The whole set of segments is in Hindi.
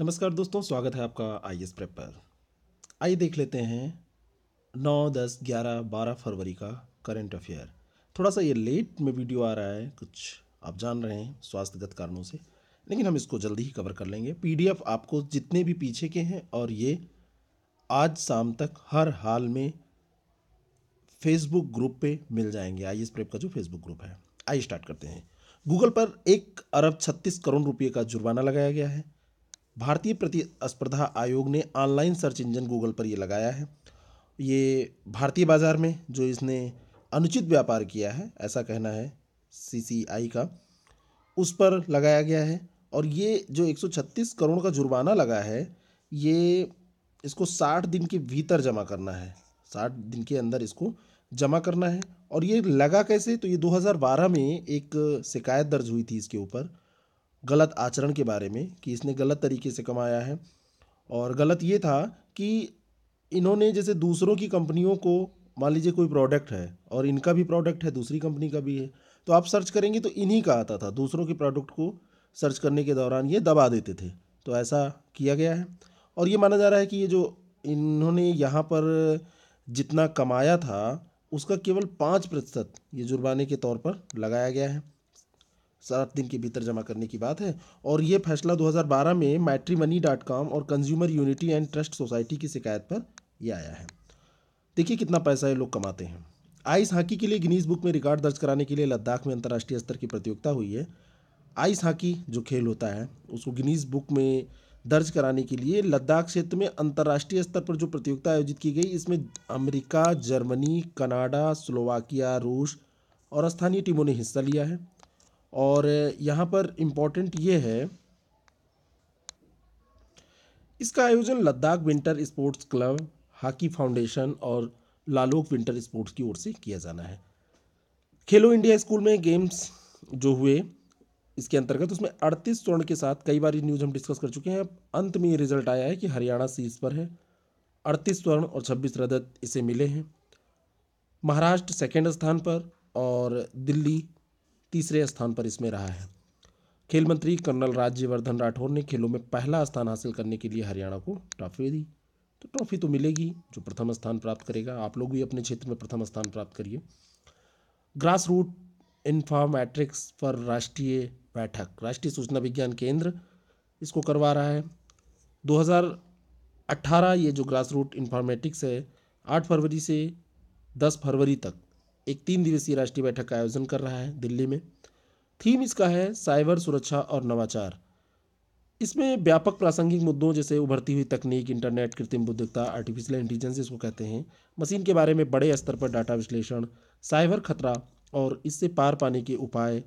नमस्कार दोस्तों स्वागत है आपका आई एस प्रेप पर आइए देख लेते हैं नौ दस ग्यारह बारह फरवरी का करंट अफेयर थोड़ा सा ये लेट में वीडियो आ रहा है कुछ आप जान रहे हैं स्वास्थ्यगत कारणों से लेकिन हम इसको जल्दी ही कवर कर लेंगे पीडीएफ आपको जितने भी पीछे के हैं और ये आज शाम तक हर हाल में फेसबुक ग्रुप पे मिल जाएंगे आई एस प्रेप का जो फेसबुक ग्रुप है आइए स्टार्ट करते हैं गूगल पर एक अरब छत्तीस करोड़ रुपये का जुर्माना लगाया गया है भारतीय प्रतिस्पर्धा आयोग ने ऑनलाइन सर्च इंजन गूगल पर यह लगाया है ये भारतीय बाज़ार में जो इसने अनुचित व्यापार किया है ऐसा कहना है सीसीआई का उस पर लगाया गया है और ये जो 136 करोड़ का जुर्माना लगा है ये इसको 60 दिन के भीतर जमा करना है 60 दिन के अंदर इसको जमा करना है और ये लगा कैसे तो ये 2012 में एक शिकायत दर्ज हुई थी इसके ऊपर गलत आचरण के बारे में कि इसने गलत तरीके से कमाया है और गलत ये था कि इन्होंने जैसे दूसरों की कंपनियों को मान लीजिए कोई प्रोडक्ट है और इनका भी प्रोडक्ट है दूसरी कंपनी का भी है तो आप सर्च करेंगे तो इन्हीं का आता था दूसरों के प्रोडक्ट को सर्च करने के दौरान ये दबा देते थे तो ऐसा किया गया है और ये माना जा रहा है कि ये जो इन्होंने यहाँ पर जितना कमाया था उसका केवल पाँच प्रतिशत ये जुर्माने के तौर पर लगाया गया है सात दिन के भीतर जमा करने की बात है और ये फैसला 2012 में मैट्रीमनी डॉट कॉम और consumer unity and trust society की शिकायत पर यह आया है देखिए कितना पैसा ये लोग कमाते हैं आइस हॉकी के लिए गिनीज बुक में रिकॉर्ड दर्ज कराने के लिए लद्दाख में अंतर्राष्ट्रीय स्तर की प्रतियोगिता हुई है आइस हॉकी जो खेल होता है उसको गिनीज बुक में दर्ज कराने के लिए लद्दाख क्षेत्र में अंतर्राष्ट्रीय स्तर पर जो प्रतियोगिता आयोजित की गई इसमें अमेरिका जर्मनी कनाडा स्लोवाकिया रूस और स्थानीय टीमों ने हिस्सा लिया है और यहाँ पर इम्पोर्टेंट ये है इसका आयोजन Ladakh winter sports club hockey foundation और लालोक विंटर स्पोर्ट्स की ओर से किया जाना है खेलो इंडिया स्कूल में गेम्स जो हुए इसके अंतर्गत उसमें अड़तीस स्वर्ण के साथ कई बार ये न्यूज़ हम डिस्कस कर चुके हैं अब अंत में ये रिजल्ट आया है कि हरियाणा सीज पर है अड़तीस स्वर्ण और छब्बीस रजत इसे मिले हैं महाराष्ट्र सेकेंड स्थान पर और दिल्ली तीसरे स्थान पर इसमें रहा है खेल मंत्री कर्नल राज्यवर्धन राठौर ने खेलों में पहला स्थान हासिल करने के लिए हरियाणा को ट्रॉफी दी तो ट्रॉफी तो मिलेगी जो प्रथम स्थान प्राप्त करेगा आप लोग भी अपने क्षेत्र में प्रथम स्थान प्राप्त करिए ग्रास रूट इन्फॉर्मेट्रिक्स पर राष्ट्रीय बैठक राष्ट्रीय सूचना विज्ञान केंद्र इसको करवा रहा है 2018 ये जो ग्रास रूट इन्फॉर्मेटिक्स है 8 फरवरी से 10 फरवरी तक एक तीन दिवसीय राष्ट्रीय बैठक का आयोजन कर रहा है दिल्ली में थीम इसका है साइबर सुरक्षा और नवाचार इसमें व्यापक प्रासंगिक मुद्दों जैसे उभरती हुई तकनीक इंटरनेट कृत्रिम बुद्धिमता आर्टिफिशियल इंटेलिजेंस इसको कहते हैं मशीन के बारे में बड़े स्तर पर डाटा विश्लेषण साइबर खतरा और इससे पार पाने के उपाय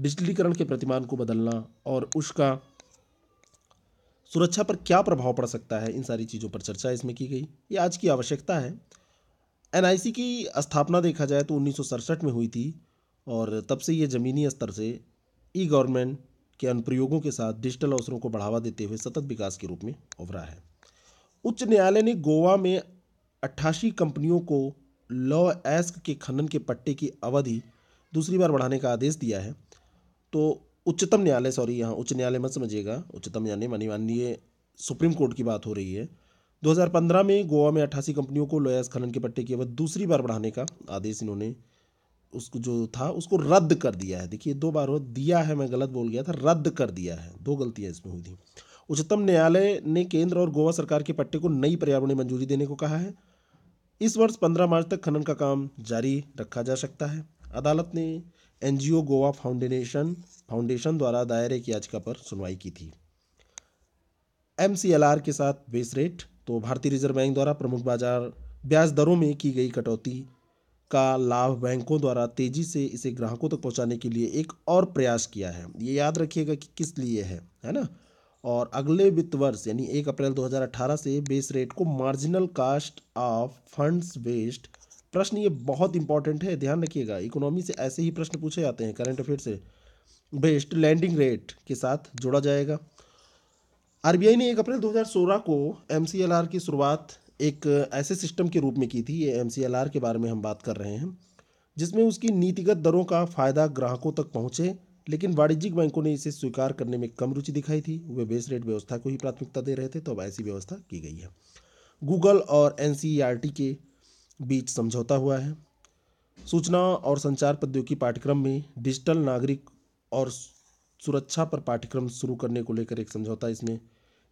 डिजिटलीकरण के प्रतिमान को बदलना और उसका सुरक्षा पर क्या प्रभाव पड़ सकता है इन सारी चीज़ों पर चर्चा इसमें की गई ये आज की आवश्यकता है एन की स्थापना देखा जाए तो उन्नीस में हुई थी और तब से ये ज़मीनी स्तर से ई गवर्नमेंट के अनुप्रयोगों के साथ डिजिटल अवसरों को बढ़ावा देते हुए सतत विकास के रूप में उभरा है उच्च न्यायालय ने गोवा में अट्ठासी कंपनियों को लॉ एस्क के खनन के पट्टे की अवधि दूसरी बार बढ़ाने का आदेश दिया है तो उच्चतम न्यायालय सॉरी यहाँ उच्च न्यायालय मत समझिएगा उच्चतम न्यायालय माननीय सुप्रीम कोर्ट की बात हो रही है 2015 में गोवा में अट्ठासी कंपनियों को लोयास खनन के पट्टे की अवध दूसरी बार बढ़ाने का आदेश इन्होंने उसको जो था उसको रद्द कर दिया है देखिए दो बार हो दिया है मैं गलत बोल गया था रद्द कर दिया है दो गलतियाँ इसमें हुई थी उच्चतम न्यायालय ने केंद्र और गोवा सरकार के पट्टे को नई पर्यावरणीय मंजूरी देने को कहा है इस वर्ष 15 मार्च तक खनन का काम जारी रखा जा सकता है अदालत ने एन गोवा फाउंडेशन फाउंडेशन द्वारा दायर एक याचिका पर सुनवाई की थी एम के साथ बेस रेट तो भारतीय रिजर्व बैंक द्वारा प्रमुख बाजार ब्याज दरों में की गई कटौती का लाभ बैंकों द्वारा तेजी से इसे ग्राहकों तक पहुंचाने के लिए एक और प्रयास किया है ये याद रखिएगा कि किस लिए है है ना और अगले वित्त वर्ष यानी एक अप्रैल 2018 से बेस रेट को marginal cost of funds based प्रश्न ये बहुत इंपॉर्टेंट है ध्यान रखिएगा इकोनॉमी से ऐसे ही प्रश्न पूछे जाते हैं करंट अफेयर से बेस्ड लैंडिंग रेट के साथ जोड़ा जाएगा आर ने एक अप्रैल 2016 को एम की शुरुआत एक ऐसे सिस्टम के रूप में की थी ये एम के बारे में हम बात कर रहे हैं जिसमें उसकी नीतिगत दरों का फायदा ग्राहकों तक पहुंचे लेकिन वाणिज्यिक बैंकों ने इसे स्वीकार करने में कम रुचि दिखाई थी वे बेस रेट व्यवस्था को ही प्राथमिकता दे रहे थे तो अब ऐसी व्यवस्था की गई है गूगल और एन e के बीच समझौता हुआ है सूचना और संचार प्रौद्योगिकी पाठ्यक्रम में डिजिटल नागरिक और सुरक्षा पर पाठ्यक्रम शुरू करने को लेकर एक समझौता इसमें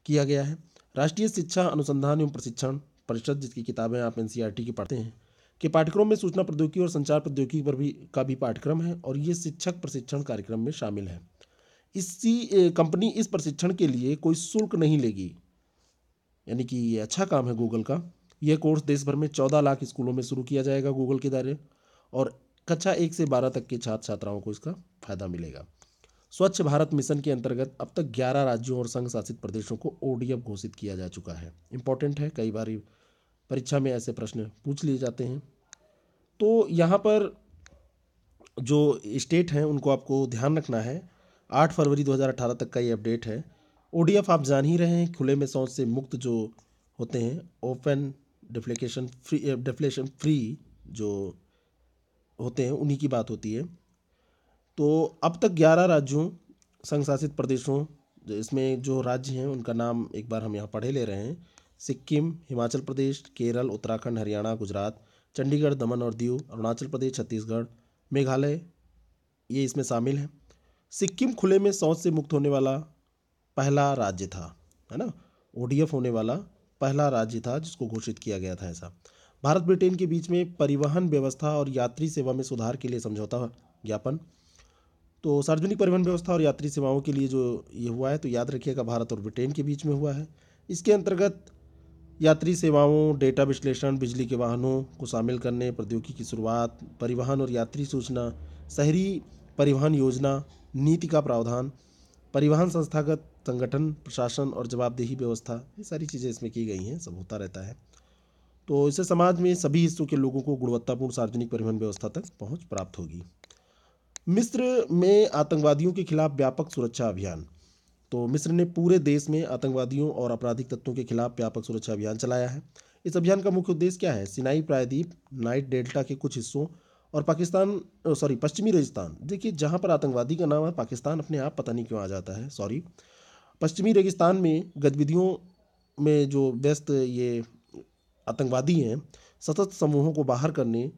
किया गया है राष्ट्रीय शिक्षा अनुसंधान एवं प्रशिक्षण परिषद जिसकी किताबें आप एन e की पढ़ते हैं के पाठ्यक्रम में सूचना प्रौद्योगिकी और संचार प्रौद्योगिकी पर भी का भी पाठ्यक्रम है और ये शिक्षक प्रशिक्षण कार्यक्रम में शामिल है इसी कंपनी इस प्रशिक्षण के लिए कोई शुल्क नहीं लेगी यानी कि ये अच्छा काम है गूगल का यह कोर्स देश भर में चौदह लाख स्कूलों में शुरू किया जाएगा गूगल के दायरे और कक्षा एक से बारह तक के छात्र छात्राओं को इसका फायदा मिलेगा स्वच्छ भारत मिशन के अंतर्गत अब तक 11 राज्यों और संघ शासित प्रदेशों को ओडीएफ घोषित किया जा चुका है इम्पॉर्टेंट है कई बार परीक्षा में ऐसे प्रश्न पूछ लिए जाते हैं तो यहाँ पर जो स्टेट हैं उनको आपको ध्यान रखना है 8 फरवरी 2018 तक का ये अपडेट है ओडीएफ आप जान ही रहे हैं खुले में शौच से मुक्त जो होते हैं open defecation free defecation free जो होते हैं उन्हीं की बात होती है तो अब तक ग्यारह राज्यों संघ शासित प्रदेशों इसमें जो राज्य हैं उनका नाम एक बार हम यहाँ पढ़े ले रहे हैं सिक्किम हिमाचल प्रदेश केरल उत्तराखंड हरियाणा गुजरात चंडीगढ़ दमन और दीव अरुणाचल प्रदेश छत्तीसगढ़ मेघालय ये इसमें शामिल हैं सिक्किम खुले में शौच से मुक्त होने वाला पहला राज्य था है ना ओ होने वाला पहला राज्य था जिसको घोषित किया गया था ऐसा भारत ब्रिटेन के बीच में परिवहन व्यवस्था और यात्री सेवा में सुधार के लिए समझौता ज्ञापन तो सार्वजनिक परिवहन व्यवस्था और यात्री सेवाओं के लिए जो ये हुआ है तो याद रखिएगा भारत और ब्रिटेन के बीच में हुआ है इसके अंतर्गत यात्री सेवाओं डेटा विश्लेषण बिजली के वाहनों को शामिल करने प्रौद्योगिकी की शुरुआत परिवहन और यात्री सूचना शहरी परिवहन योजना नीति का प्रावधान परिवहन संस्थागत संगठन प्रशासन और जवाबदेही व्यवस्था ये सारी चीज़ें इसमें की गई हैं सब होता रहता है तो इससे समाज में सभी हिस्सों के लोगों को गुणवत्तापूर्ण सार्वजनिक परिवहन व्यवस्था तक पहुंच प्राप्त होगी मिस्र में आतंकवादियों के खिलाफ व्यापक सुरक्षा अभियान तो मिस्र ने पूरे देश में आतंकवादियों और आपराधिक तत्वों के खिलाफ व्यापक सुरक्षा अभियान चलाया है इस अभियान का मुख्य उद्देश्य क्या है सिनाई प्रायद्वीप नाइट डेल्टा के कुछ हिस्सों और पाकिस्तान सॉरी पश्चिमी रेगिस्तान देखिए जहाँ पर आतंकवादी का नाम है पाकिस्तान अपने आप पता नहीं क्यों आ जाता है सॉरी पश्चिमी रेगिस्तान में गतिविधियों में जो व्यस्त ये आतंकवादी हैं सतत समूहों को बाहर करने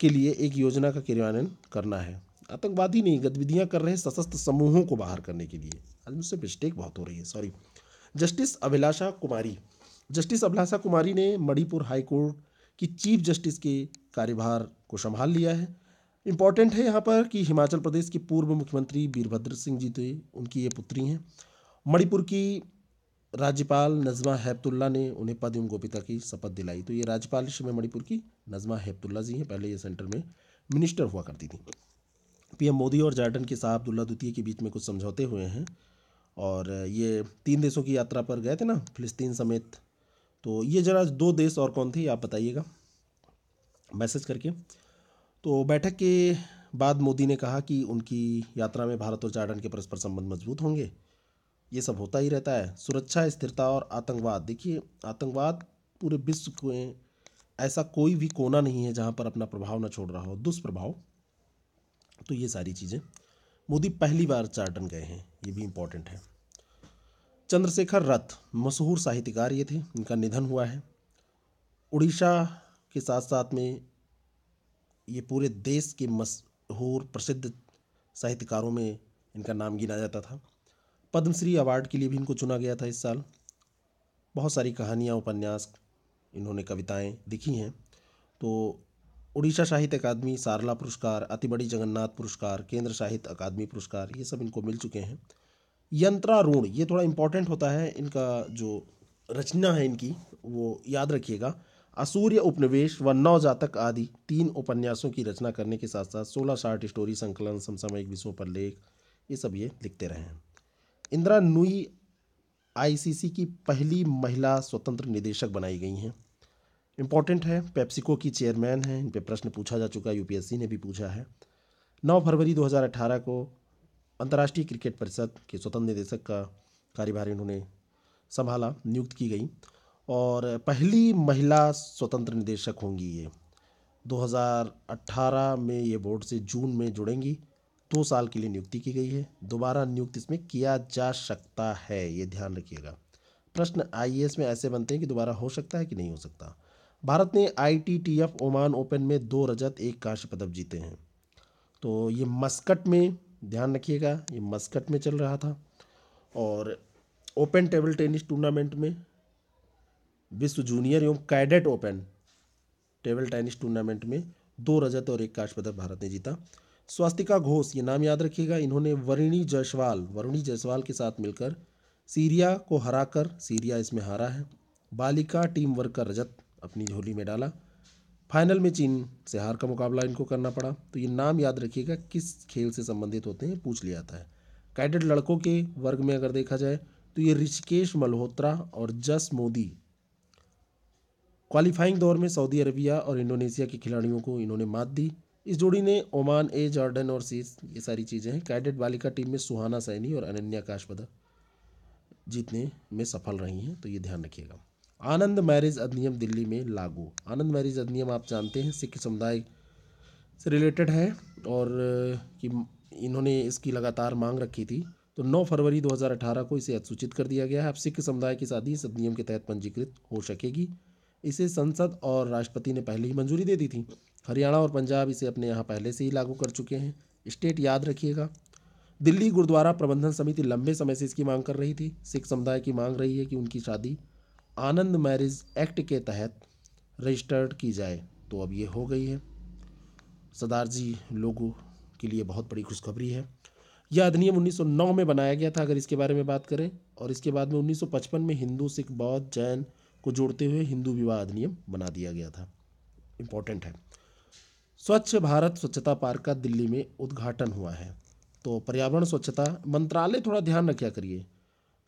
के लिए एक योजना का क्रियान्वयन करना है आतंकवादी नहीं गतिविधियां कर रहे सशस्त्र समूहों को बाहर करने के लिए आज मुझसे मिस्टेक बहुत हो रही है sorry justice Abhilasha Kumari justice Abhilasha Kumari ने मणिपुर हाईकोर्ट की चीफ जस्टिस के कार्यभार को संभाल लिया है इम्पॉर्टेंट है यहाँ पर कि हिमाचल प्रदेश के पूर्व मुख्यमंत्री वीरभद्र सिंह जी थे तो उनकी ये पुत्री हैं मणिपुर की राज्यपाल नज़मा हैब्तुल्ला ने उन्हें पद एवं गोपिता की शपथ दिलाई तो ये राज्यपाल श्री मणिपुर की नज़मा हैब्तुल्ला जी हैं पहले ये सेंटर में मिनिस्टर हुआ करती थी पीएम मोदी और जार्डन के साहब अब्दुल्ला द्वितीय के बीच में कुछ समझौते हुए हैं और ये तीन देशों की यात्रा पर गए थे ना फिलिस्तीन समेत तो ये जरा दो देश और कौन थे आप बताइएगा मैसेज करके तो बैठक के बाद मोदी ने कहा कि उनकी यात्रा में भारत और जार्डन के परस्पर संबंध मजबूत होंगे ये सब होता ही रहता है सुरक्षा स्थिरता और आतंकवाद देखिए आतंकवाद पूरे विश्व को ऐसा कोई भी कोना नहीं है जहाँ पर अपना प्रभाव ना छोड़ रहा हो दुष्प्रभाव तो ये सारी चीज़ें मोदी पहली बार चार्टन गए हैं ये भी इम्पोर्टेंट है चंद्रशेखर रथ मशहूर साहित्यकार ये थे इनका निधन हुआ है उड़ीसा के साथ साथ में ये पूरे देश के मशहूर प्रसिद्ध साहित्यकारों में इनका नाम गिना जाता था पद्मश्री अवार्ड के लिए भी इनको चुना गया था इस साल बहुत सारी कहानियाँ उपन्यास इन्होंने कविताएँ लिखी हैं तो उड़ीसा साहित्य अकादमी सारला पुरस्कार अति बड़ी जगन्नाथ पुरस्कार केंद्र साहित्य अकादमी पुरस्कार ये सब इनको मिल चुके हैं यंत्रारूण ये थोड़ा इम्पोर्टेंट होता है इनका जो रचना है इनकी वो याद रखिएगा असूर्य उपनिवेश व नवजातक आदि तीन उपन्यासों की रचना करने के साथ साथ सोलह शार्ट स्टोरी संकलन समसामयिक विषयों पर लेख ये सब ये लिखते रहे हैं इंदिरा नुई आईसीसी की पहली महिला स्वतंत्र निदेशक बनाई गई हैं इम्पॉर्टेंट है पेप्सिको की चेयरमैन हैं इन पर प्रश्न पूछा जा चुका है यूपीएससी ने भी पूछा है 9 फरवरी 2018 को अंतर्राष्ट्रीय क्रिकेट परिषद के स्वतंत्र निदेशक का कार्यभार इन्होंने संभाला नियुक्त की गई और पहली महिला स्वतंत्र निदेशक होंगी ये 2018 में ये बोर्ड से जून में जुड़ेंगी दो साल के लिए नियुक्ति की गई है दोबारा नियुक्त इसमें किया जा सकता है ये ध्यान रखिएगा प्रश्न आई में ऐसे बनते हैं कि दोबारा हो सकता है कि नहीं हो सकता भारत ने आई ओमान ओपन में दो रजत एक कांस्य पदक जीते हैं तो ये मस्कट में ध्यान रखिएगा ये मस्कट में चल रहा था और ओपन टेबल टेनिस टूर्नामेंट में विश्व जूनियर एवं cadet open table tennis tournament में दो रजत और एक कांस्य पदक भारत ने जीता स्वास्तिका घोष ये नाम याद रखिएगा इन्होंने वरुणी जयसवाल वरुणी जयसवाल के साथ मिलकर सीरिया को हराकर सीरिया इसमें हारा है बालिका टीम वर्कर रजत अपनी झोली में डाला फाइनल में चीन से हार का मुकाबला इनको करना पड़ा तो ये नाम याद रखिएगा किस खेल से संबंधित होते हैं पूछ लिया जाता है कैडेट लड़कों के वर्ग में अगर देखा जाए तो ये ऋषिकेश मल्होत्रा और जस मोदी क्वालिफाइंग दौर में सऊदी अरबिया और इंडोनेशिया के खिलाड़ियों को इन्होंने मात दी इस जोड़ी ने ओमान ए जॉर्डन और सीस ये सारी चीज़ें हैं कैडेट बालिका टीम में सुहाना सैनी और अनन्या काशपद जीतने में सफल रही हैं तो ये ध्यान रखिएगा आनंद मैरिज अधिनियम दिल्ली में लागू आनंद मैरिज अधिनियम आप जानते हैं सिख समुदाय से रिलेटेड है और कि इन्होंने इसकी लगातार मांग रखी थी तो 9 फरवरी 2018 को इसे अधिसूचित कर दिया गया है अब सिख समुदाय की शादी इस अधिनियम के तहत पंजीकृत हो सकेगी इसे संसद और राष्ट्रपति ने पहले ही मंजूरी दे दी थी हरियाणा और पंजाब इसे अपने यहाँ पहले से ही लागू कर चुके हैं स्टेट याद रखिएगा दिल्ली गुरुद्वारा प्रबंधन समिति लंबे समय से इसकी मांग कर रही थी सिख समुदाय की मांग रही है कि उनकी शादी आनंद मैरिज एक्ट के तहत रजिस्टर्ड की जाए तो अब ये हो गई है सदार जी लोगों के लिए बहुत बड़ी खुशखबरी है यह अधिनियम 1909 में बनाया गया था अगर इसके बारे में बात करें और इसके बाद में 1955 में हिंदू सिख बौद्ध जैन को जोड़ते हुए हिंदू विवाह अधिनियम बना दिया गया था इम्पोर्टेंट है स्वच्छ भारत स्वच्छता पार्क का दिल्ली में उद्घाटन हुआ है तो पर्यावरण स्वच्छता मंत्रालय थोड़ा ध्यान रखा करिए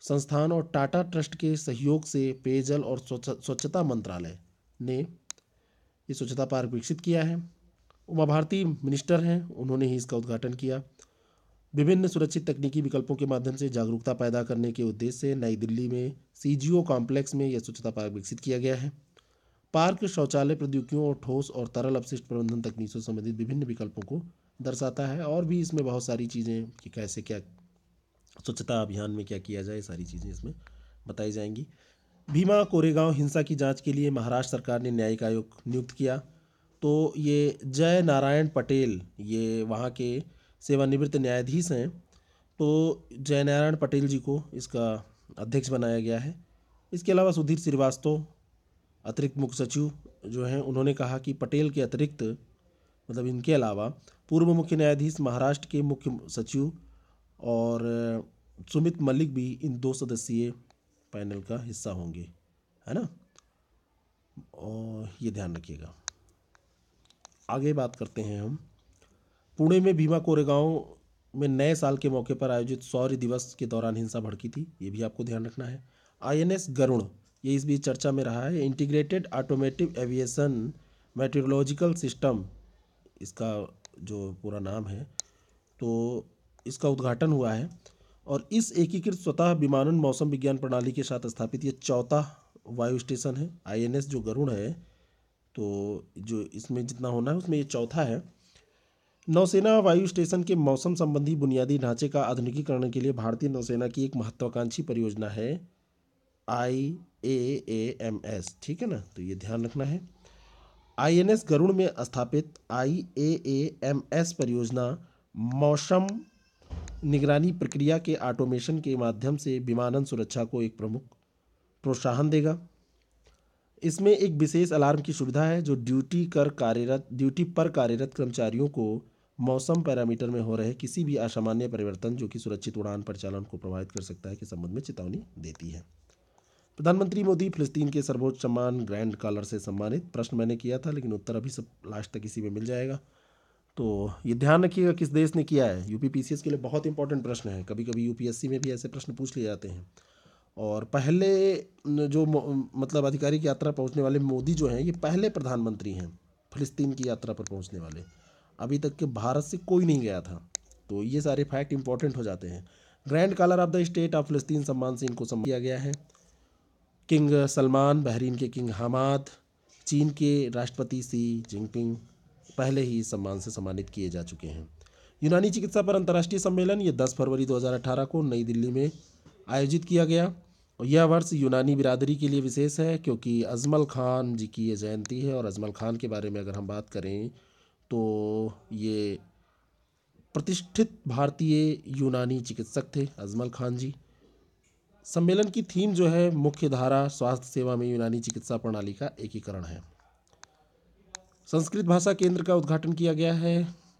संस्थान और टाटा ट्रस्ट के सहयोग से पेयजल और स्वच्छता मंत्रालय ने ये स्वच्छता पार्क विकसित किया है उमा भारती मिनिस्टर हैं उन्होंने ही इसका उद्घाटन किया विभिन्न सुरक्षित तकनीकी विकल्पों के माध्यम से जागरूकता पैदा करने के उद्देश्य से नई दिल्ली में सी कॉम्प्लेक्स में यह स्वच्छता पार्क विकसित किया गया है पार्क शौचालय प्रौद्योगिकियों और ठोस और तरल अपशिष्ट प्रबंधन तकनीक से संबंधित विभिन्न विकल्पों को दर्शाता है और भी इसमें बहुत सारी चीज़ें कि कैसे क्या स्वच्छता अभियान में क्या किया जाए सारी चीज़ें इसमें बताई जाएंगी भीमा कोरेगांव हिंसा की जांच के लिए महाराष्ट्र सरकार ने न्यायिक आयोग नियुक्त किया तो ये जय नारायण पटेल ये वहाँ के सेवानिवृत्त न्यायाधीश हैं तो जय नारायण पटेल जी को इसका अध्यक्ष बनाया गया है इसके अलावा सुधीर श्रीवास्तव अतिरिक्त मुख्य सचिव जो हैं उन्होंने कहा कि पटेल के अतिरिक्त मतलब इनके अलावा पूर्व मुख्य न्यायाधीश महाराष्ट्र के मुख्य सचिव और सुमित मलिक भी इन दो सदस्यीय पैनल का हिस्सा होंगे है ना और ये ध्यान रखिएगा आगे बात करते हैं हम पुणे में भीमा कोरेगांव में नए साल के मौके पर आयोजित सौर्य दिवस के दौरान हिंसा भड़की थी ये भी आपको ध्यान रखना है आईएनएस गरुण ये इस बीच चर्चा में रहा है integrated automotive aviation meteorological system इसका जो पूरा नाम है तो इसका उद्घाटन हुआ है और इस एकीकृत स्वतः विमानन मौसम विज्ञान प्रणाली के साथ स्थापित ये चौथा वायु स्टेशन है आईएनएस जो गरुड़ है तो जो इसमें जितना होना है उसमें ये चौथा है नौसेना वायु स्टेशन के मौसम संबंधी बुनियादी ढांचे का आधुनिकीकरण के लिए भारतीय नौसेना की एक महत्वाकांक्षी परियोजना है आई ए ए एम एस ठीक है ना तो ये ध्यान रखना है आई एन एस गरुड़ में स्थापित आई ए ए एम एस परियोजना मौसम निगरानी प्रक्रिया के ऑटोमेशन के माध्यम से विमानन सुरक्षा को एक प्रमुख प्रोत्साहन देगा इसमें एक विशेष अलार्म की सुविधा है जो ड्यूटी कर कार्यरत ड्यूटी पर कार्यरत कर्मचारियों को मौसम पैरामीटर में हो रहे किसी भी असामान्य परिवर्तन जो कि सुरक्षित उड़ान परिचालन को प्रभावित कर सकता है के संबंध में चेतावनी देती है प्रधानमंत्री मोदी फिलिस्तीन के सर्वोच्च सम्मान ग्रैंड कॉलर से सम्मानित प्रश्न मैंने किया था लेकिन उत्तर अभी सब लास्ट तक इसी में मिल जाएगा तो ये ध्यान रखिएगा किस देश ने किया है यूपी पी के लिए बहुत इंपॉर्टेंट प्रश्न है कभी कभी यू में भी ऐसे प्रश्न पूछ लिए जाते हैं और पहले जो मतलब आधिकारिक यात्रा पहुंचने वाले मोदी जो हैं ये पहले प्रधानमंत्री हैं फिलिस्तीन की यात्रा पर पहुंचने वाले अभी तक के भारत से कोई नहीं गया था तो ये सारे फैक्ट इंपॉर्टेंट हो जाते हैं grand collar of the state of फिलिस्तीन सम्मान से इनको सम्मान किया गया है किंग सलमान बहरीन के किंग हमाद चीन के राष्ट्रपति सी जिनपिंग पहले ही सम्मान से सम्मानित किए जा चुके हैं यूनानी चिकित्सा पर अंतर्राष्ट्रीय सम्मेलन ये 10 फरवरी 2018 को नई दिल्ली में आयोजित किया गया और यह वर्ष यूनानी बिरादरी के लिए विशेष है क्योंकि अजमल खान जी की ये जयंती है और अजमल खान के बारे में अगर हम बात करें तो ये प्रतिष्ठित भारतीय यूनानी चिकित्सक थे अजमल खान जी सम्मेलन की थीम जो है मुख्य धारा स्वास्थ्य सेवा में यूनानी चिकित्सा प्रणाली का एकीकरण है संस्कृत भाषा केंद्र का उद्घाटन किया गया है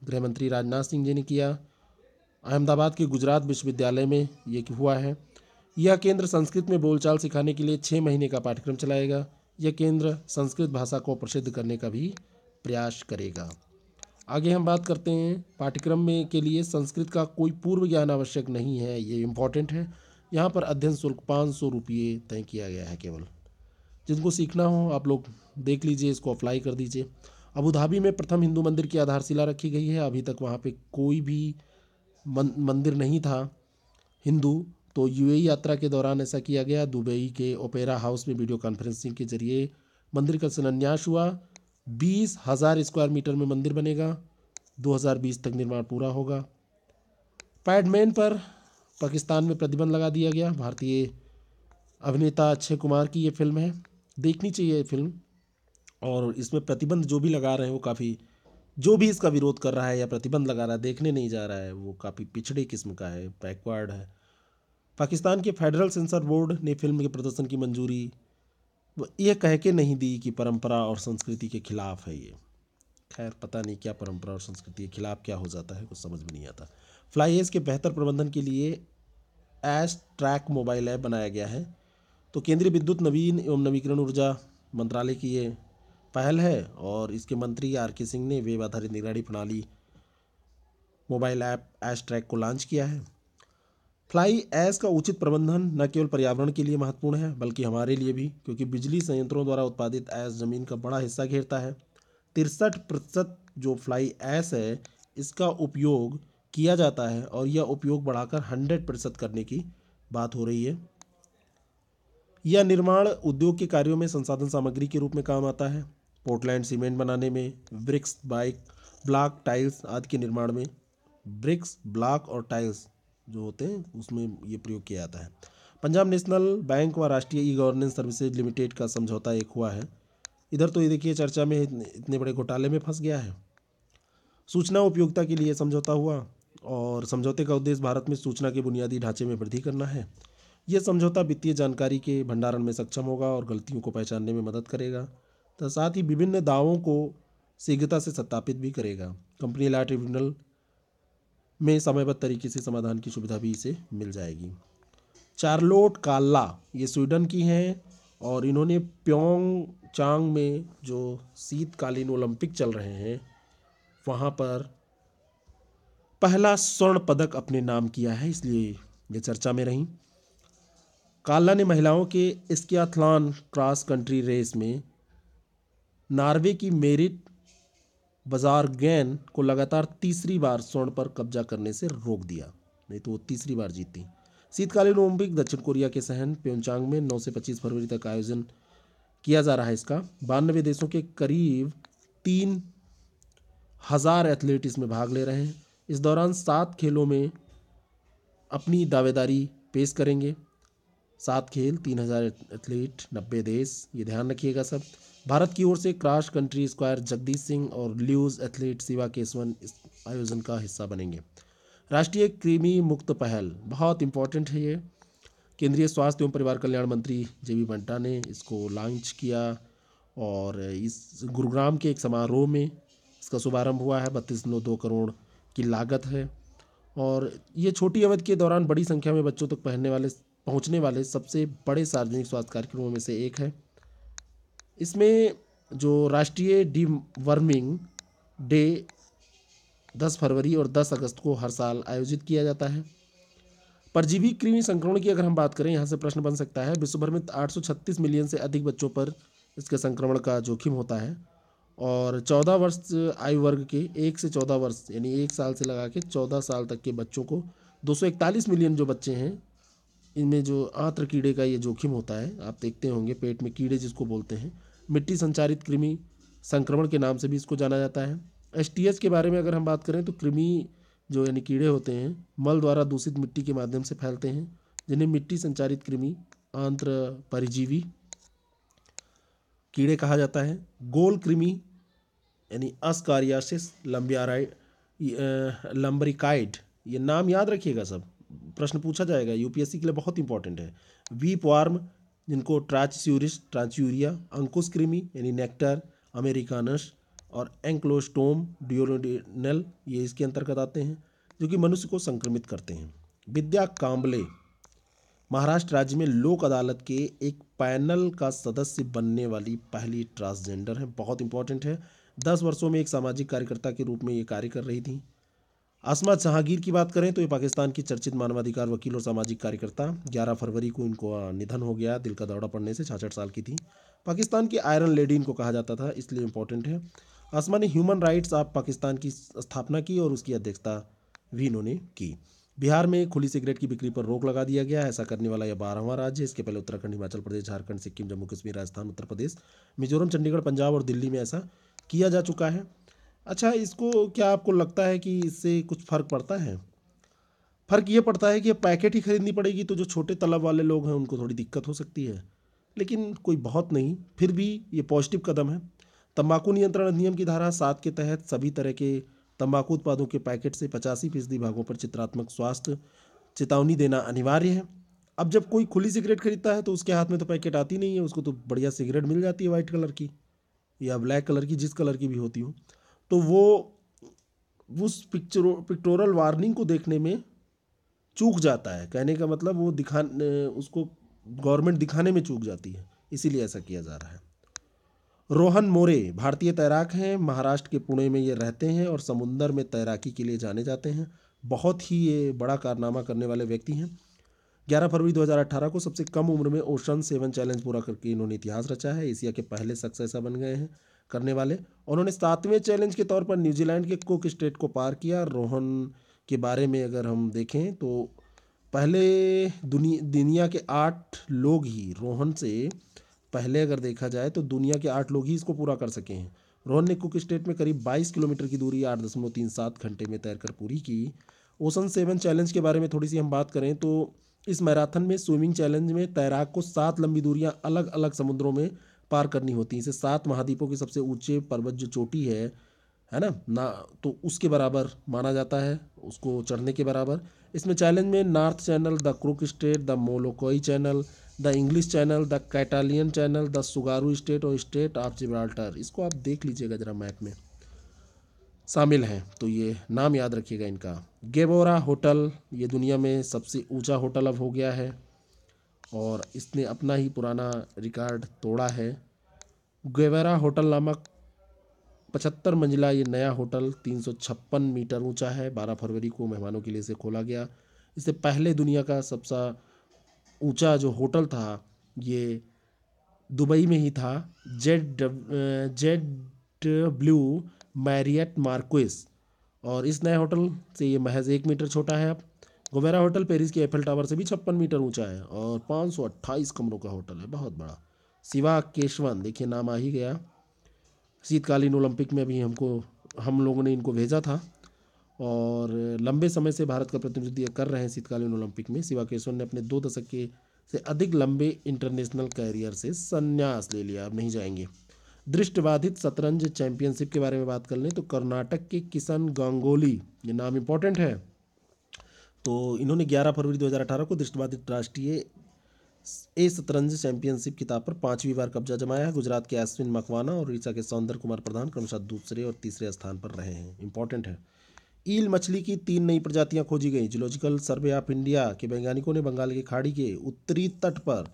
गृहमंत्री राजनाथ सिंह जी ने किया अहमदाबाद के गुजरात विश्वविद्यालय में ये हुआ है यह केंद्र संस्कृत में बोलचाल सिखाने के लिए छः महीने का पाठ्यक्रम चलाएगा यह केंद्र संस्कृत भाषा को प्रसिद्ध करने का भी प्रयास करेगा आगे हम बात करते हैं पाठ्यक्रम में के लिए संस्कृत का कोई पूर्व ज्ञान आवश्यक नहीं है ये इम्पॉर्टेंट है यहाँ पर अध्ययन शुल्क पाँच सौ रुपये तय किया गया है केवल जिनको सीखना हो आप लोग देख लीजिए इसको अप्लाई कर दीजिए अबू धाबी में प्रथम हिंदू मंदिर की आधारशिला रखी गई है अभी तक वहाँ पे कोई भी मन, मंदिर नहीं था हिंदू तो यूएई यात्रा के दौरान ऐसा किया गया दुबई के ओपेरा हाउस में वीडियो कॉन्फ्रेंसिंग के जरिए मंदिर का शिलान्यास हुआ बीस हज़ार स्क्वायर मीटर में मंदिर बनेगा 2020 तक निर्माण पूरा होगा पैडमैन पर पाकिस्तान में प्रतिबंध लगा दिया गया भारतीय अभिनेता अक्षय कुमार की ये फिल्म है देखनी चाहिए ये फिल्म और इसमें प्रतिबंध जो भी लगा रहे हैं वो काफ़ी जो भी इसका विरोध कर रहा है या प्रतिबंध लगा रहा है देखने नहीं जा रहा है वो काफ़ी पिछड़े किस्म का है बैकवर्ड है पाकिस्तान के फेडरल सेंसर बोर्ड ने फिल्म के प्रदर्शन की मंजूरी ये कह के नहीं दी कि परंपरा और संस्कृति के खिलाफ है ये खैर पता नहीं क्या परंपरा और संस्कृति के खिलाफ क्या हो जाता है कुछ समझ में नहीं आता फ्लाई के बेहतर प्रबंधन के लिए एस ट्रैक मोबाइल ऐप बनाया गया है तो केंद्रीय विद्युत नवीन एवं नवीकरण ऊर्जा मंत्रालय की ये पहल है और इसके मंत्री आर के सिंह ने वेब आधारित निगरानी प्रणाली मोबाइल ऐप एस ट्रैक को लॉन्च किया है फ्लाई ऐस का उचित प्रबंधन न केवल पर्यावरण के लिए महत्वपूर्ण है बल्कि हमारे लिए भी क्योंकि बिजली संयंत्रों द्वारा उत्पादित ऐस जमीन का बड़ा हिस्सा घेरता है तिरसठ प्रतिशत जो फ्लाई ऐस है इसका उपयोग किया जाता है और यह उपयोग बढ़ाकर हंड्रेड प्रतिशत करने की बात हो रही है यह निर्माण उद्योग के कार्यों में संसाधन सामग्री के रूप में काम आता है पोर्टलैंड सीमेंट बनाने में ब्रिक्स बाइक ब्लॉक टाइल्स आदि के निर्माण में ब्रिक्स ब्लॉक और टाइल्स जो होते हैं उसमें ये प्रयोग किया जाता है पंजाब नेशनल बैंक व राष्ट्रीय ई गवर्नेंस सर्विसेज लिमिटेड का समझौता एक हुआ है इधर तो ये देखिए चर्चा में इतने बड़े घोटाले में फंस गया है सूचना उपयोगिता के लिए समझौता हुआ और समझौते का उद्देश्य भारत में सूचना के बुनियादी ढांचे में वृद्धि करना है यह समझौता वित्तीय जानकारी के भंडारण में सक्षम होगा और गलतियों को पहचानने में मदद करेगा तथा साथ ही विभिन्न दावों को शीघ्रता से सत्यापित भी करेगा कंपनी ला ट्रिब्यूनल में समयबद्ध तरीके से समाधान की सुविधा भी इसे मिल जाएगी चार्लोट काल्ला ये स्वीडन की हैं और इन्होंने प्योंग चांग में जो शीतकालीन ओलंपिक चल रहे हैं वहाँ पर पहला स्वर्ण पदक अपने नाम किया है इसलिए ये चर्चा में रहीं काला ने महिलाओं के स्कियाथलॉन क्रॉस कंट्री रेस में नार्वे की मेरिट बाजार गैन को लगातार तीसरी बार स्वर्ण पर कब्जा करने से रोक दिया नहीं तो वो तीसरी बार जीती शीतकालीन ओलंपिक दक्षिण कोरिया के सहन प्योंगचांग में 9 से 25 फरवरी तक आयोजन किया जा रहा है इसका बानवे देशों के करीब तीन हज़ार एथलीट इसमें भाग ले रहे हैं इस दौरान सात खेलों में अपनी दावेदारी पेश करेंगे सात खेल तीन हज़ार एथलीट नब्बे देश ये ध्यान रखिएगा सब भारत की ओर से cross country skier Jagdish Singh और ल्यूज एथलीट शिवा केसवन इस आयोजन का हिस्सा बनेंगे राष्ट्रीय कृमि मुक्त पहल बहुत इंपॉर्टेंट है ये केंद्रीय स्वास्थ्य एवं परिवार कल्याण मंत्री जे बी बंटा ने इसको लॉन्च किया और इस गुरुग्राम के एक समारोह में इसका शुभारंभ हुआ है बत्तीस दो करोड़ की लागत है और ये छोटी अवधि के दौरान बड़ी संख्या में बच्चों तक तो पहनने वाले पहुंचने वाले सबसे बड़े सार्वजनिक स्वास्थ्य कार्यक्रमों में से एक है इसमें जो राष्ट्रीय डी वर्मिंग डे 10 फरवरी और 10 अगस्त को हर साल आयोजित किया जाता है परजीवी कृमि संक्रमण की अगर हम बात करें यहाँ से प्रश्न बन सकता है विश्वभर में आठ मिलियन से अधिक बच्चों पर इसके संक्रमण का जोखिम होता है और 14 वर्ष आयु वर्ग के एक से 14 वर्ष यानी एक साल से लगा के 14 साल तक के बच्चों को 241 मिलियन जो बच्चे हैं इनमें जो आंत्र कीड़े का ये जोखिम होता है आप देखते होंगे पेट में कीड़े जिसको बोलते हैं मिट्टी संचारित कृमि संक्रमण के नाम से भी इसको जाना जाता है एस के बारे में अगर हम बात करें तो कृमि जो यानी कीड़े होते हैं मल द्वारा दूषित मिट्टी के माध्यम से फैलते हैं जिन्हें मिट्टी संचारित कृमि आंत्र परिजीवी कीड़े कहा जाता है गोल कृमि यानी अस्कारियासिस लंबियाराइड लंबरिकाइड ये नाम याद रखिएगा सब प्रश्न पूछा जाएगा यूपीएससी के लिए बहुत इंपॉर्टेंट है वीप वार्म जिनको ट्राचस्यूरिस ट्रांचयूरिया अंकुश कृमि यानी नेक्टर अमेरिकानस और एंक्लोस्टोम ड्योरोडेनल ये इसके अंतर्गत आते हैं जो कि मनुष्य को संक्रमित करते हैं विद्या काम्बले महाराष्ट्र राज्य में लोक अदालत के एक पैनल का सदस्य बनने वाली पहली ट्रांसजेंडर है बहुत इंपॉर्टेंट है दस वर्षों में एक सामाजिक कार्यकर्ता के रूप में ये कार्य कर रही थी आसमा जहांगीर की बात करें तो ये पाकिस्तान की चर्चित मानवाधिकार वकील और सामाजिक कार्यकर्ता 11 फरवरी को इनको निधन हो गया दिल का दौरा पड़ने से छाछठ साल की थी पाकिस्तान की आयरन लेडी इनको कहा जाता था इसलिए इम्पोर्टेंट है आसमा ने ह्यूमन राइट्स ऑफ पाकिस्तान की स्थापना की और उसकी अध्यक्षता भी इन्होंने की बिहार में खुली सिगरेट की बिक्री पर रोक लगा दिया गया ऐसा करने वाला यह बारहवां राज्य है इसके पहले उत्तराखंड हिमाचल प्रदेश झारखंड सिक्किम जम्मू कश्मीर राजस्थान उत्तर प्रदेश मिजोरम चंडीगढ़ पंजाब और दिल्ली में ऐसा किया जा चुका है अच्छा इसको क्या आपको लगता है कि इससे कुछ फ़र्क पड़ता है फ़र्क ये पड़ता है कि पैकेट ही ख़रीदनी पड़ेगी तो जो छोटे तलब वाले लोग हैं उनको थोड़ी दिक्कत हो सकती है लेकिन कोई बहुत नहीं फिर भी ये पॉजिटिव कदम है तंबाकू नियंत्रण अधिनियम की धारा सात के तहत सभी तरह के तंबाकू उत्पादों के पैकेट से पचासी फीसदी भागों पर चित्रात्मक स्वास्थ्य चेतावनी देना अनिवार्य है अब जब कोई खुली सिगरेट खरीदता है तो उसके हाथ में तो पैकेट आती नहीं है उसको तो बढ़िया सिगरेट मिल जाती है वाइट कलर की या ब्लैक कलर की जिस कलर की भी होती हो तो वो उस पिक्चर पिक्टोरल वार्निंग को देखने में चूक जाता है कहने का मतलब वो दिखा उसको गवर्नमेंट दिखाने में चूक जाती है इसीलिए ऐसा किया जा रहा है रोहन मोरे भारतीय तैराक हैं महाराष्ट्र के पुणे में ये रहते हैं और समुंदर में तैराकी के लिए जाने जाते हैं बहुत ही ये बड़ा कारनामा करने वाले व्यक्ति हैं 11 फरवरी 2018 को सबसे कम उम्र में ओशन सेवन चैलेंज पूरा करके इन्होंने इतिहास रचा है एशिया के पहले शख्स ऐसा बन गए हैं करने वाले उन्होंने सातवें चैलेंज के तौर पर न्यूजीलैंड के कुक स्टेट को पार किया रोहन के बारे में अगर हम देखें तो पहले दुनिया दुनिया के आठ लोग ही रोहन से पहले अगर देखा जाए तो दुनिया के आठ लोग ही इसको पूरा कर सके हैं रोहन ने कुक स्टेट में करीब 22 किलोमीटर की दूरी आठ दशमलव तीन सात घंटे में तैरकर पूरी की ओसन सेवन चैलेंज के बारे में थोड़ी सी हम बात करें तो इस मैराथन में स्विमिंग चैलेंज में तैराक को सात लंबी दूरियां अलग अलग समुद्रों में पार करनी होती हैं इसे सात महाद्वीपों की सबसे ऊंचे पर्वत जो चोटी है है ना ना तो उसके बराबर माना जाता है उसको चढ़ने के बराबर इसमें चैलेंज में नॉर्थ चैनल द क्रुक strait the Molokai channel the English channel the Catalina channel the Tsugaru strait और स्टेट ऑफ जिब्राल्टर इसको आप देख लीजिएगा ज़रा मैप में शामिल हैं तो ये नाम याद रखिएगा इनका गेबोरा होटल ये दुनिया में सबसे ऊंचा होटल अब हो गया है और इसने अपना ही पुराना रिकॉर्ड तोड़ा है गेबोरा होटल नामक पचहत्तर मंजिला ये नया होटल छप्पन मीटर ऊंचा है 12 फरवरी को मेहमानों के लिए इसे खोला गया इससे पहले दुनिया का सबसे ऊंचा जो होटल था ये दुबई में ही था J W Marriott Marquis और इस नए होटल से ये महज एक मीटर छोटा है अब गोवेरा होटल पेरिस के एफिल टावर से भी छप्पन मीटर ऊंचा है और पाँच सौ अट्ठाईस कमरों का होटल है बहुत बड़ा सिवा केशवन देखिए नाम आ ही गया शीतकालीन ओलंपिक में भी हमको हम लोगों ने इनको भेजा था और लंबे समय से भारत का प्रतिनिधित्व कर रहे हैं शीतकालीन ओलंपिक में सिवा केशवन ने अपने दो दशक के से अधिक लंबे इंटरनेशनल कैरियर से संन्यास ले लिया अब नहीं जाएंगे दृष्टिबाधित शतरंज चैंपियनशिप के बारे में बात कर लें तो कर्नाटक के किशन गांगोली ये नाम इम्पोर्टेंट है तो इन्होंने 11 फरवरी 2018 को दृष्टिबाधित राष्ट्रीय ए शतरंज चैंपियनशिप किताब पर पांचवी बार कब्जा जमाया है गुजरात के अश्विन मकवाना और उड़ीसा के सौंदर कुमार प्रधान क्रमशः दूसरे और तीसरे स्थान पर रहे हैं इंपॉर्टेंट है ईल मछली की तीन नई प्रजातियां खोजी गई जियोलॉजिकल सर्वे ऑफ इंडिया के वैज्ञानिकों ने बंगाल की खाड़ी के उत्तरी तट पर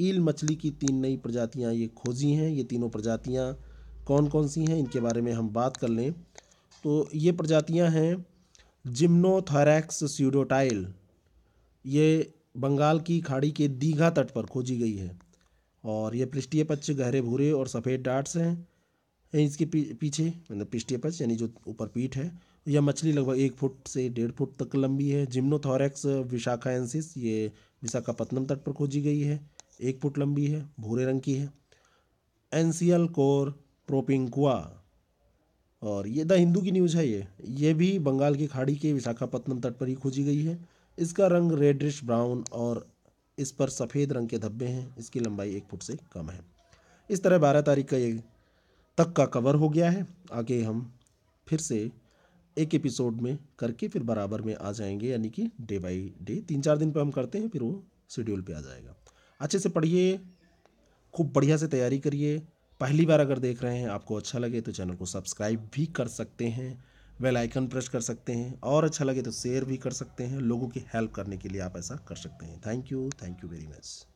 ईल मछली की तीन नई प्रजातियाँ ये खोजी हैं ये तीनों प्रजातियाँ कौन कौन सी हैं इनके बारे में हम बात कर लें तो ये प्रजातियाँ हैं जिम्नोथरैक्स सीडोटाइल ये बंगाल की खाड़ी के दीघा तट पर खोजी गई है और ये पृष्ठीय पक्ष गहरे भूरे और सफ़ेद डार्ट्स हैं इसके पीछे मतलब पृष्ठीय पक्ष यानी जो ऊपर पीठ है यह मछली लगभग एक फुट से डेढ़ फुट तक लंबी है जिम्नोथॉरेक्स विशाखाएंसिस ये विशाखापत्तनम तट पर खोजी गई है एक फुट लंबी है भूरे रंग की है एनसीएल कोर प्रोपिंकुआ और ये द हिंदू की न्यूज़ है ये ये भी बंगाल की खाड़ी के विशाखापत्तनम तट पर ही खोजी गई है इसका रंग रेडिश ब्राउन और इस पर सफ़ेद रंग के धब्बे हैं इसकी लंबाई एक फुट से कम है इस तरह बारह तारीख का ये तक का कवर हो गया है आगे हम फिर से एक एपिसोड में करके फिर बराबर में आ जाएंगे यानी कि डे बाई डे तीन चार दिन पर हम करते हैं फिर वो शेड्यूल पर आ जाएगा अच्छे से पढ़िए खूब बढ़िया से तैयारी करिए पहली बार अगर देख रहे हैं आपको अच्छा लगे तो चैनल को सब्सक्राइब भी कर सकते हैं वेल आइकन प्रेस कर सकते हैं और अच्छा लगे तो शेयर भी कर सकते हैं लोगों की हेल्प करने के लिए आप ऐसा कर सकते हैं thank you thank you very much